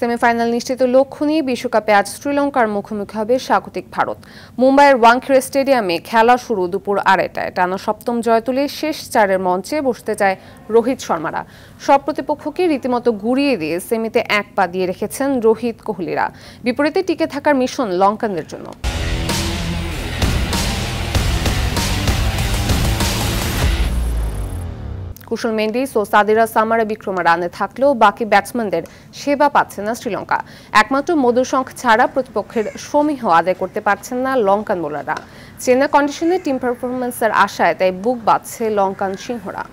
semifinal নিশ্চিত লক্ষ্য নিয়ে বিশ্বকাপে আজ শ্রীলঙ্কার মুখোমুখি হবে স্বাগতিক ভারত মুম্বাইয়ের ওয়াংখেড়ে স্টেডিয়ামে খেলা শুরু দুপুর আড়াইটায় টানা সপ্তম জয় তুলে শেষ চারের মঞ্চে বসতে চায় রোহিত শর্মারা সব প্রতিপক্ষকে রীতিমতো গুড়িয়ে দিয়ে সেমিতে এক পা দিয়ে রেখেছেন রোহিত কোহলিরা বিপরীতে টিকে থাকার মিশন লঙ্কানদের জন্য কুশল মেন্ডিস ও সাদিরা সামারা বিক্রমা রানে থাকলেও বাকি ব্যাটসম্যানদের সেবা পাচ্ছে না শ্রীলঙ্কা একমাত্র মধুসংখ ছাড়া প্রতিপক্ষের সমীহ আদায় করতে পারছেন না লঙ্কান বোলাররা চেনা কন্ডিশনে টিম পারফরমেন্সের আশায় তাই বুক বাঁধছে লঙ্কান সিংহরা